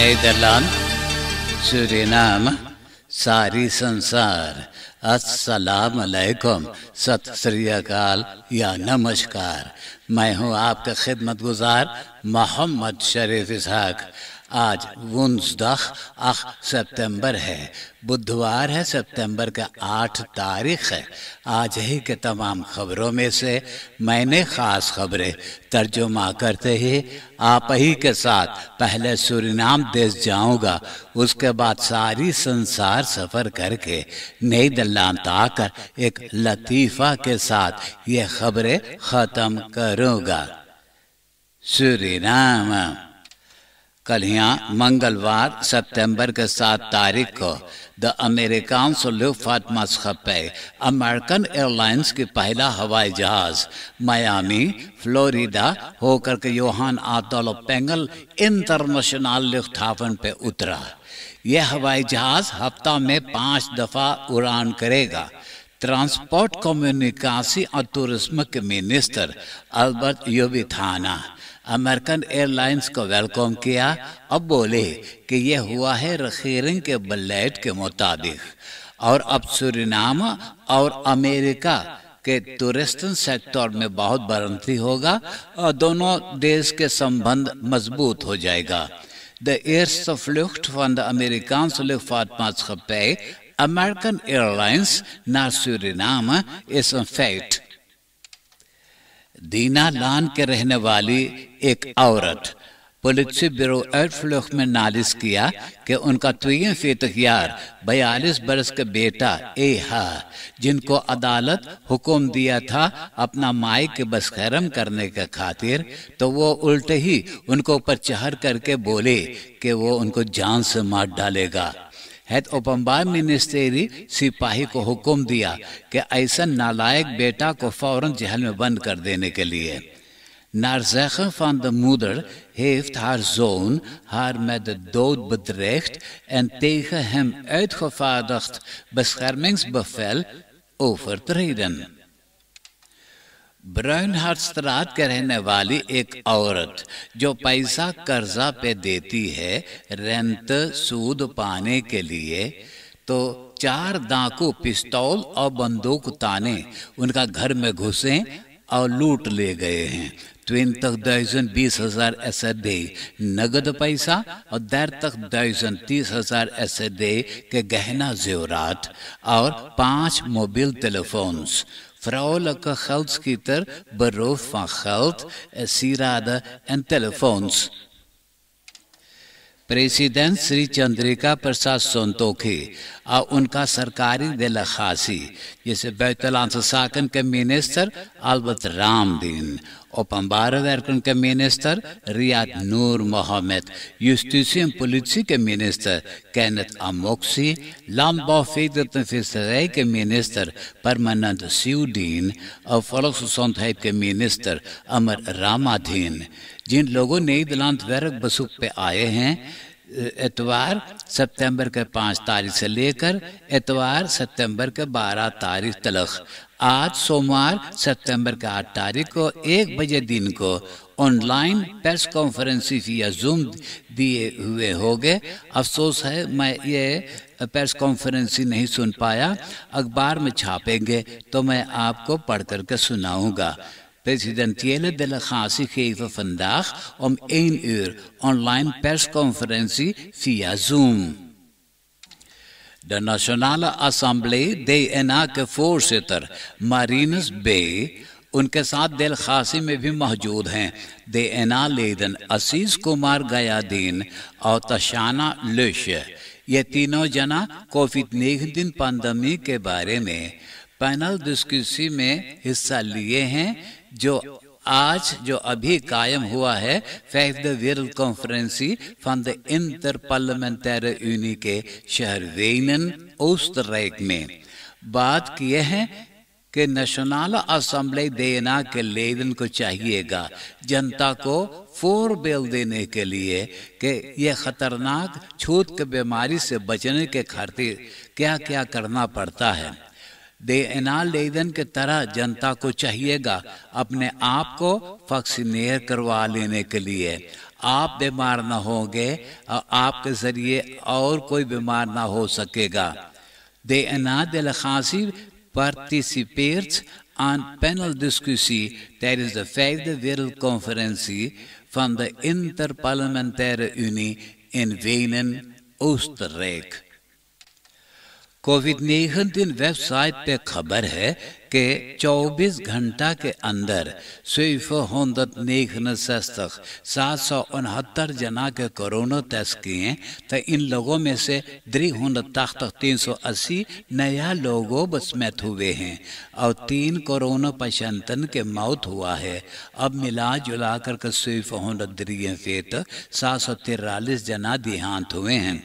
Netherland Suriname, सारी संसार अस्सलाम वालेकुम सत श्री अकाल या नमस्कार मैं हूं आपका खिदमत गुजार मोहम्मद शरीफ इसहाक आज वंसदख अख सितंबर है बुधवार है सितंबर का आठ तारीख है आज ही के तमाम खबरों में से मैंने ख़ास खबरें तर्जुमा करते ही आप ही के साथ पहले सूरीनाम देश जाऊंगा उसके बाद सारी संसार सफ़र करके नई दल्लांत आकर एक लतीफ़ा के साथ ये खबरें ख़त्म करूँगा सूरीनाम कल यहाँ मंगलवार सितंबर के सात तारीख को द अमेरिकान लुफ्त अमेरिकन एयरलाइंस की पहला हवाई जहाज मायामी फ्लोरिडा होकर के योहान आतोल पेंगल इंटरनेशनल लुफ्थाफन पे उतरा यह हवाई जहाज हफ्ता में पाँच दफ़ा उड़ान करेगा ट्रांसपोर्ट कम्युनिकासी और टूरिज्म के मिनिस्टर अल्बर्ट योबिथाना थाना अमेरिकन एयरलाइंस को वेलकम किया अब बोले कि यह हुआ है रखीरिंग के बलैट के मुताबिक और अब सूरीनाम और अमेरिका के टूरिस्टन सेक्टर में बहुत बढ़ोतरी होगा और दोनों देश के संबंध मजबूत हो जाएगा the De eerste vlucht van de Amerikaanse luchtvaartmaatschappij American Airlines naar Suriname is a fact दीनादान के रहने वाली एक औरत पुलिस ब्यूरो एयरफ्लोक में नालिस किया कि उनका तुम फितयार बयालीस बरस का बेटा ए हा जिनको अदालत हुक्म दिया था अपना माई के बस खैरम करने के खातिर तो वो उल्टे ही उनको ऊपर चहर करके बोले कि वो उनको जान से मार डालेगा हेत ओपम्बार मिनिस्टेरी सिपाही को हुक्म दिया कि ऐसा नालायक बेटा को फौरन जहल में बंद कर देने के लिए नारजैख फॉन हार जोन हार मैद ब्रहणहस्त्रात के रहने वाली एक औरत जो पैसा कर्जा पे देती है रेंत सूद पाने के लिए तो चार डाकू पिस्तौल और बंदूक ताने उनका घर में घुसे और लूट ले गए हैं ट्वेन तो तक दर्जन बीस हजार ऐसे दे नगद पैसा और दर तक दर्जन तीस हजार ऐसे दे के गहना जेवरात और पांच mobile telephones Vrouwelijke geldschieter beroofd van geld, eh, sieraden en telefoons. President Sri Chandrika Prasad Santokhi और उनका सरकारी दिल खासी जैसे बैतलासन के मिनिस्टर अलबत राम दीन ओपम्बार के मिनिस्टर रियाद नूर मोहम्मद यूस्टिशियम पुलिसी के मिनिस्टर कैनत अमोक्सी लम्बाफिकाई के मिनिस्टर परमानंद सिउडीन और फलोक सुसौंथाइप के मिनिस्टर अमर रामाधीन जिन लोगों ने दिलांत वर्क बसुख पे आए हैं एतवार सितंबर के पाँच तारीख से लेकर एतवार सितंबर के बारह तारीख तलक आज सोमवार सितंबर के आठ तारीख को एक बजे दिन को ऑनलाइन प्रेस कॉन्फ्रेंस या जूम दिए हुए होंगे अफसोस है मैं ये प्रेस कॉन्फ्रेंस नहीं सुन पाया अखबार में छापेंगे तो मैं आपको पढ़ करके सुनाऊंगा Presidentiële delegatie geven vandaag om 1 uur online persconferentie via Zoom. De Nationale Assemblée DNA के फोरसितर मारिनस बे उनके साथ दिलखासी में भी मौजूद हैं डीएनए लेदन असीस कुमार गयादीन और तशाना लुश्य ये तीनों जना कोविड नाइन्टीन पांडमी के बारे में पैनल डिस्कसी में हिस्सा लिए हैं जो आज जो अभी कायम हुआ है फैफ the world conference the interparliamentary union के शहर वेनन ओस्तराइक में बात किए हैं कि नेशनल असम्बली देना के लेदन को चाहिएगा जनता को फोर बेल देने के लिए कि यह खतरनाक छूत के बीमारी से बचने के खातिर क्या क्या करना पड़ता है देना लेदन के तरह जनता को चाहिएगा अपने आप को फक्सीनेर करवा लेने के लिए आप बीमार ना होंगे आपके जरिए और कोई बीमार ना हो सकेगा दे एना दिल खांसी participants on panel discussion there is the फेव दिल conference from the interparliamentary union in वेन ओस्तरेख कोविड नियंत्रण वेबसाइट पे खबर है कि 24 घंटा के अंदर होंदत सस्तक सात सौ उनहत्तर जना के कोरोना टेस्ट किए तो इन लोगों में से द्री होंदत तख्त तीन सौ अस्सी नया लोगों बसमैत हुए हैं और तीन कोरोना पशंतन के मौत हुआ है अब मिला जुला कर सिर्फ होंदत द्री फेत सात सौ तिरालीस जना देहांत हुए हैं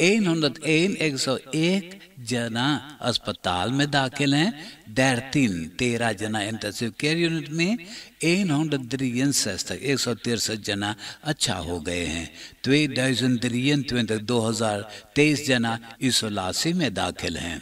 101 जना अस्पताल में दाखिल हैं तीन तेरह जना इंटेंसिव केयर यूनिट में एन हंड्रेड तक एक सौ तिरसठ जना अच्छा हो गए हैं तो दो हजार तेईस जना इसोलासी में दाखिल हैं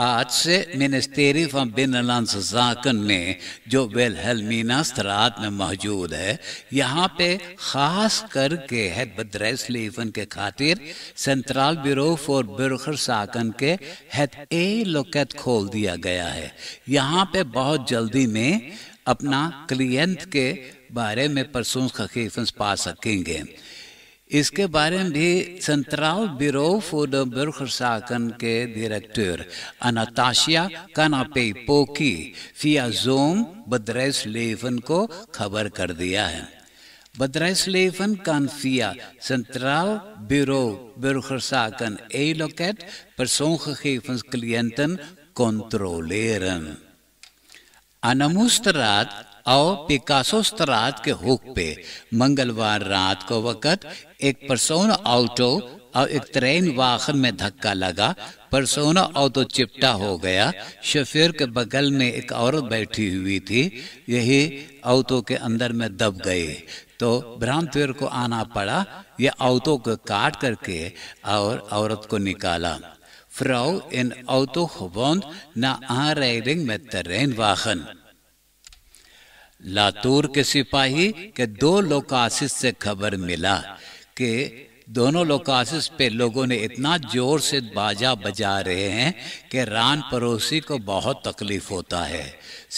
से Ministry फॉर बिनलांस जाकन में जो वेलहेलमीना सरात में मौजूद है यहाँ पे खास करके है बद्रेस लीफन के खातिर सेंट्रल ब्यूरो फॉर बिरखर साकन के हैत ए लोकेत खोल दिया गया है यहाँ पे बहुत जल्दी में अपना क्लियंट के बारे में परसों खकीफ पा सकेंगे इसके बारे में भी संतराव ब्यूरो फूड बुरखसाकन के डायरेक्टर अनाताशिया कनापे पोकी फिया जोम बद्रेस लेफन को खबर कर दिया है बद्रेस लेफन कानफिया संतराव ब्यूरो बुरखसाकन ए लोकेट परसोंख गेफंस क्लियंटन कंट्रोलेरन अनमुस्तरात और पिकासो के हुक पे मंगलवार रात को वक़्त एक परसोना ऑटो और एक ट्रेन वाहन में धक्का लगा परसोना ऑटो चिपटा हो गया शफेर के बगल में एक औरत बैठी हुई थी यही ऑटो के अंदर में दब गए तो ब्रह्मवीर को आना पड़ा यह ऑटो को काट करके और औरत को निकाला फ्राउ Vrouw in auto gewond na में ट्रेन वाहन लातूर के सिपाही के दो लोकाशिश से खबर मिला कि दोनों लोकासिस पे लोगों ने इतना जोर से बाजा बजा रहे हैं कि रान पड़ोसी को बहुत तकलीफ होता है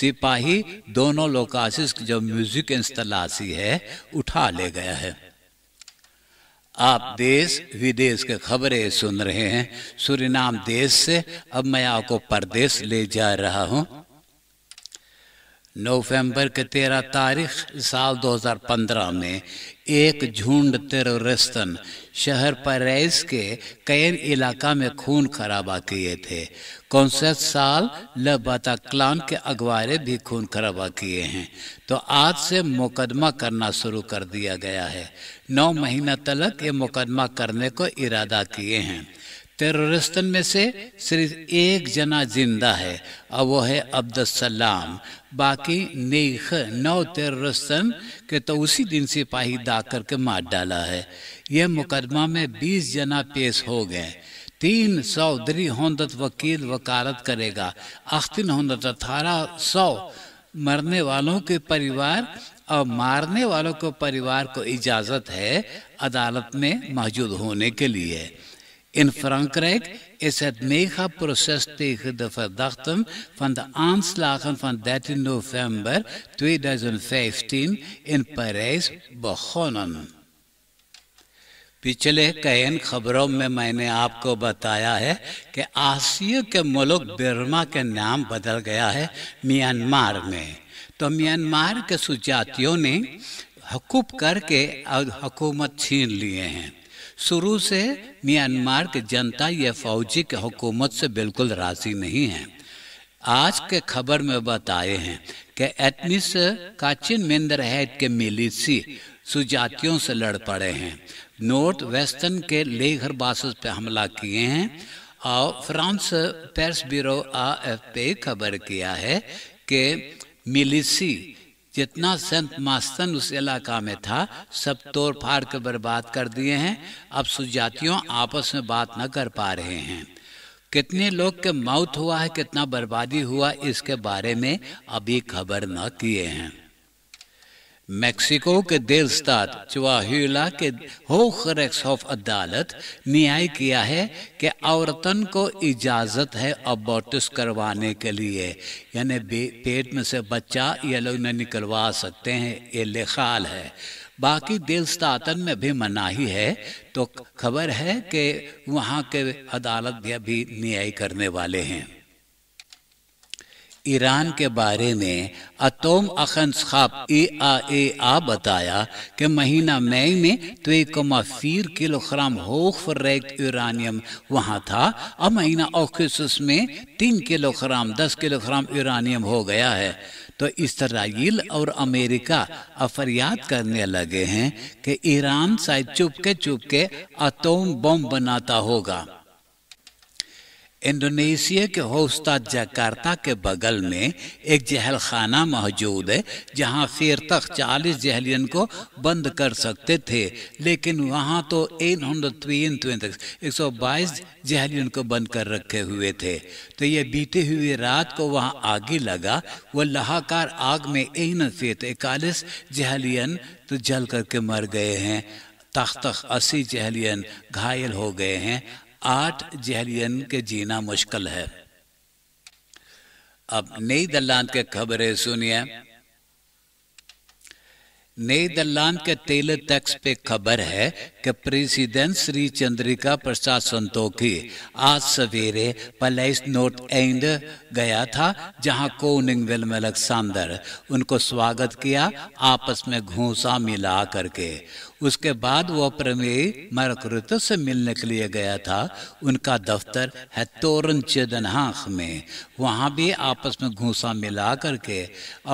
सिपाही दोनों लोकासिस जो म्यूजिक इंस्टलासी है उठा ले गया है आप देश विदेश के खबरें सुन रहे हैं सूरीनाम देश से अब मैं आपको परदेश ले जा रहा हूँ नवंबर के तेरह तारीख साल 2015 में एक झुंड टेरोरिस्टन शहर पेरिस के कैन इलाका में खून खराबा किए थे कौनसठ साल लबाता क्लान के अगवारे भी खून खराबा किए हैं तो आज से मुकदमा करना शुरू कर दिया गया है नौ महीना तलक ये मुकदमा करने को इरादा किए हैं टेररिस्टन में से सिर्फ एक जना जिंदा है और वो है अब्दुलसलाम बाकी नेख नौ टेररिस्टन के तो उसी दिन सिपाही दाग करके मार डाला है यह मुकदमा में बीस जना पेश हो गए तीन सौ दरी होंदत वकील वकालत करेगा आख्तिन होंदत अठारह सौ मरने वालों के परिवार और मारने वालों के परिवार को इजाज़त है अदालत में मौजूद होने के लिए In Frankrijk is het megaproces tegen de verdachten van de aanslagen van 13 november 2015 in Parijs begonnen. पिछले कई खबरों में मैंने आपको बताया है कि आसिया के मुल्क बर्मा के नाम बदल गया है म्यांमार में तो म्यांमार के सुजातियों ने हकूब करके हकूमत छीन लिए हैं शुरू से म्यांमार की जनता यह फौजी की हुकूमत से बिल्कुल राजी नहीं है आज के खबर में बताए हैं कि एथनिस काचिन मिंदर है के मिलिसी सुजातियों से लड़ पड़े हैं नॉर्थ वेस्टर्न के लेघर बासस पे हमला किए हैं और फ्रांस प्रेस ब्यूरो एफ पे खबर किया है कि मिलिसी जितना संत मास्तन उस इलाका में था सब तोड़ फाड़ कर बर्बाद कर दिए हैं अब सुजातियों आपस में बात न कर पा रहे हैं कितने लोग के मौत हुआ है कितना बर्बादी हुआ इसके बारे में अभी खबर न किए हैं मेक्सिको Mexico deelstaat Chihuahua के होकर ऑफ अदालत न्याय किया है कि औरतन को इजाजत है अबोटिस करवाने के लिए यानी पेट में से बच्चा ये लोग न निकलवा सकते हैं ये लेखाल है बाकी देशतातन में भी मनाही है तो खबर है कि वहाँ के अदालत भी अभी न्याय करने वाले हैं ईरान के बारे में अतोम अखनसखाब ए आ ए आ बताया कि महीना मई में तो एक फीर किलोग्राम होखरेक यूरानियम वहाँ था और महीना ऑक्सिस में तीन किलोग्राम दस किलोग्राम यूरानियम हो गया है तो इसराइल और अमेरिका अफरियाद करने लगे हैं कि ईरान शायद चुपके चुपके अतोम बम बनाता होगा इंडोनेशिया के होस्ता जकार्ता के बगल में एक जहल खाना मौजूद है जहां फिर तक 40 जहलियन को बंद कर सकते थे लेकिन वहां तो एक सौ बाईस जहलियन को बंद कर रखे हुए थे तो ये बीते हुए रात को वहां आगे लगा वह लहाकार आग में इन फेत इकतालीस जहलियन तो जल करके मर गए हैं तख तख अस्सी जहलियन घायल हो गए हैं आठ जहरीन के जीना मुश्किल है अब नई दल्लान के खबरें सुनिए नई दल्लान के तेल टैक्स पे खबर है कि प्रेसिडेंट श्री चंद्रिका प्रसाद संतोखी आज सवेरे पलेस नोट एंड गया था जहां कोनिंगवेल में अलेक्सांडर उनको स्वागत किया आपस में घूसा मिला करके उसके बाद वो प्रमेय मरकृत से मिलने के लिए गया था उनका दफ्तर है तोरन चेदनहाख में वहाँ भी आपस में घूसा मिला करके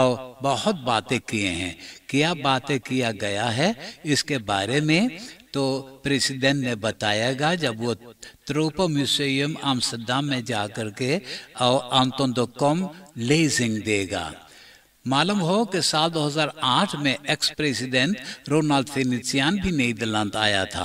और बहुत बातें किए हैं क्या बातें किया गया है इसके बारे में तो प्रेसिडेंट ने बताएगा जब वो त्रोप म्यूजियम आमसदाम में जा करके और आमतौर दो कम लेजिंग देगा मालूम हो कि साल 2008 में एक्स प्रेसिडेंट रोनाल्ड फिनिशियान भी नई दिल्ली आया था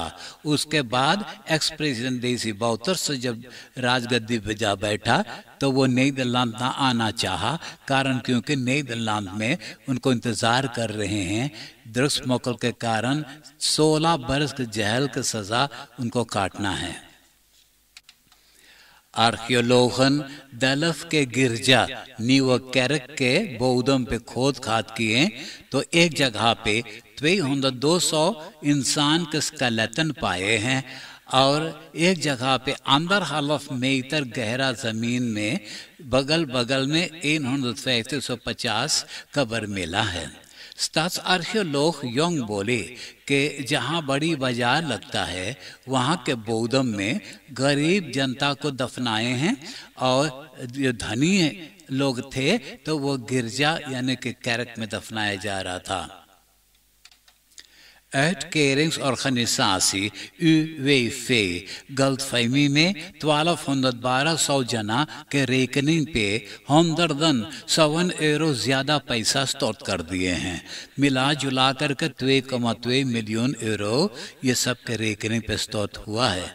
उसके बाद एक्स प्रेसिडेंट देसी बाउतर से जब राजगद्दी पर जा बैठा तो वो नई दिल्ली आना चाहा कारण क्योंकि नई दिल्ली में उनको इंतज़ार कर रहे हैं दृश्य मौकल के कारण 16 बरस के जहल की सज़ा उनको काटना है आर्कियोलोगन दलफ के गिरजा नीव कैरक के बौदम पे खोद खाद किए तो एक जगह पे त्वेई दो सौ इंसान के स्कलेटन पाए हैं और एक जगह पे अंदर हलफ मेतर गहरा ज़मीन में बगल बगल में इन सौ पचास कबर मिला है स्तार्ख्योलोक योंग बोले कि जहां बड़ी बाजार लगता है वहां के बोधम में गरीब जनता को दफनाए हैं और जो धनी लोग थे तो वो गिरजा यानी कि कैरक में दफनाया जा रहा था Uitkeringsorganisatie UWV गलतफहमी में 1212 सौ जना के रेकनिंग पे हमदर्दन सवन एरो ज्यादा पैसा स्टोर कर दिए हैं मिला जुला कर के त्वे कमा त्वे मिलियन एरो ये सब के रेकनिंग पे स्टोर हुआ है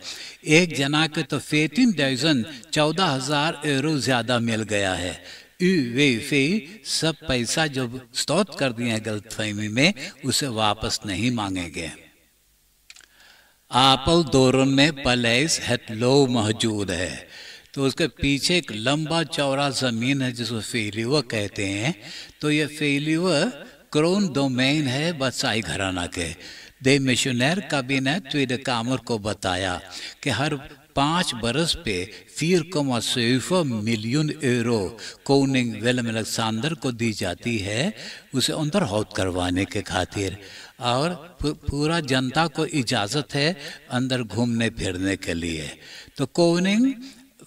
एक जना के तो फेतिन डजन चौदह हजार एरो ज्यादा मिल गया है यूएफए सब पैसा जो स्तौत कर दिए हैं गलतफहमी में उसे वापस नहीं मांगेंगे आपल दौरन में पलेस लो मौजूद है तो उसके पीछे एक लंबा चौड़ा जमीन है जिसको फेलिवा कहते हैं तो ये फेलिवा क्रोन डोमेन है बसाई घराना के दे मिशनर कभी ने त्विद कामर को बताया कि हर बरस पे 4,7 million euro Koning Willem Alexander को दी जाती है उसे अंदर हौत करवाने के खातिर और पूरा जनता को इजाज़त है अंदर घूमने फिरने के लिए तो कोनिंग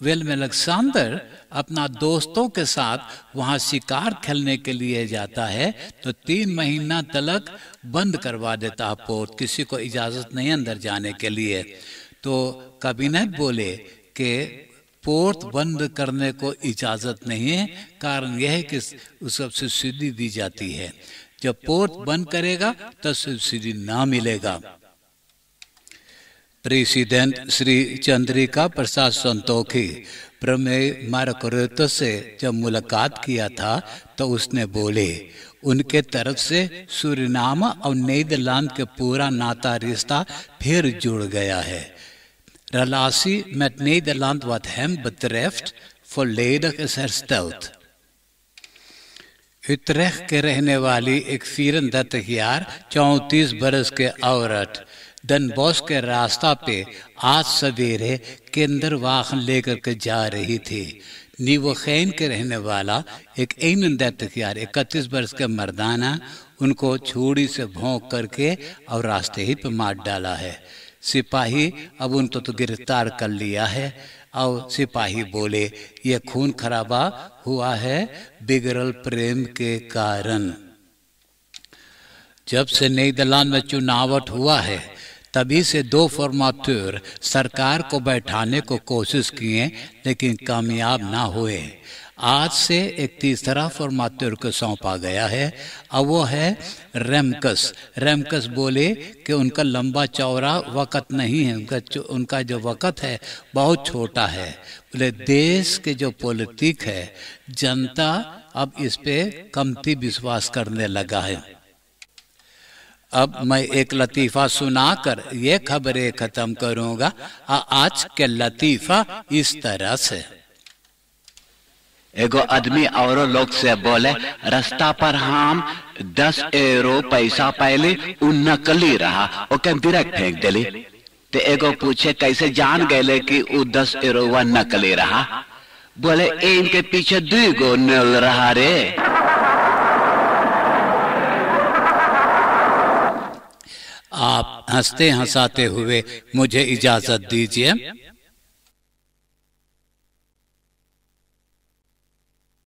विल्म अलेक्सांडर अपना दोस्तों के साथ वहाँ शिकार खेलने के लिए जाता है तो तीन महीना तलक बंद करवा देता है पोर्ट किसी को इजाज़त नहीं अंदर जाने के लिए तो कैबिनेट बोले कि पोर्ट बंद करने को इजाज़त नहीं है कारण यह है कि उस सब सब्सिडी दी जाती है जब पोर्ट बंद करेगा तो सब्सिडी ना मिलेगा प्रेसिडेंट श्री चंद्रिका प्रसाद संतोखी प्रमेय मारकोरेत से जब मुलाकात किया था तो उसने बोले उनके तरफ से सूरीनामा और नीदरलैंड के पूरा नाता रिश्ता फिर जुड़ गया है Relatie met Nederland wat hem betreft volledig is hersteld. उत्तरेख के रहने वाली एक फीरन दत्तक यार चौंतीस बरस के औरत दन बॉस के रास्ता पे आज सवेरे केंद्र वाहन लेकर के जा रही थी नीवो खैन के रहने वाला एक एन दत्तक यार इकतीस बरस के मर्दाना उनको छुरी से भोंक करके और रास्ते ही पे मार डाला है सिपाही अब उनको तो, तो गिरफ्तार कर लिया है और सिपाही बोले ये खून खराबा हुआ है बिगड़ल प्रेम के कारण जब से नई दलान में चुनावट हुआ है तभी से दो फॉर्माteur सरकार को बैठाने को कोशिश किए लेकिन कामयाब ना हुए आज से एक तीसरा फॉर्मातुर को सौंपा गया है और वो है रेमकस रेमकस बोले कि उनका लंबा चौड़ा वक़्त नहीं है उनका उनका जो वक़्त है बहुत छोटा है बोले देश के जो पॉलिटिक है जनता अब इस पे कमती विश्वास करने लगा है अब मैं एक लतीफ़ा सुनाकर ये खबरें ख़त्म करूंगा आज के लतीफ़ा इस तरह से एगो आदमी और लोग से बोले रास्ता पर हम दस एरो पैसा पहले उ नकली रहा ओके डायरेक्ट फेंक दिली तो एगो पूछे कैसे जान गए ले कि वो दस एरो नकली रहा बोले इनके पीछे दुई गो नल रहा रे आप हंसते हंसाते हुए मुझे इजाजत दीजिए